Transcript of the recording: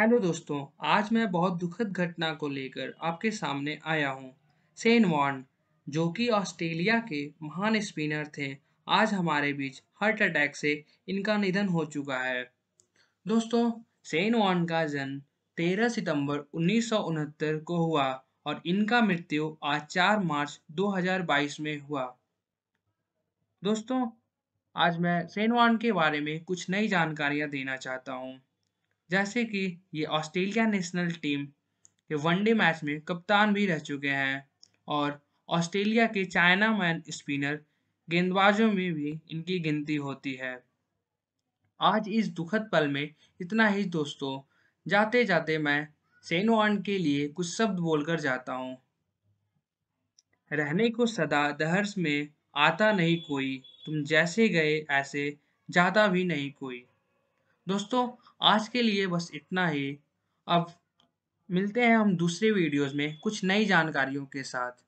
hello दोस्तों आज मैं बहुत दुखद घटना को लेकर आपके सामने आया हूँ सेन वॉन जो कि ऑस्ट्रेलिया के महान स्पिनर थे आज हमारे बीच हार्ट अटैक से इनका निधन हो चुका है दोस्तों सेन वॉन का जन्म 13 सितंबर उन्नीस को हुआ और इनका मृत्यु आज 4 मार्च 2022 में हुआ दोस्तों आज मैं सेन वॉन के बारे में कुछ नई जानकारियां देना चाहता हूँ जैसे कि ये ऑस्ट्रेलिया नेशनल टीम के वनडे मैच में कप्तान भी रह चुके हैं और ऑस्ट्रेलिया के चाइना मैन स्पिनर गेंदबाजों में भी इनकी गिनती होती है आज इस दुखद पल में इतना ही दोस्तों जाते जाते मैं सेनोआन के लिए कुछ शब्द बोलकर जाता हूँ रहने को सदा दहर्स में आता नहीं कोई तुम जैसे गए ऐसे जाता भी नहीं कोई दोस्तों आज के लिए बस इतना ही अब मिलते हैं हम दूसरे वीडियोस में कुछ नई जानकारियों के साथ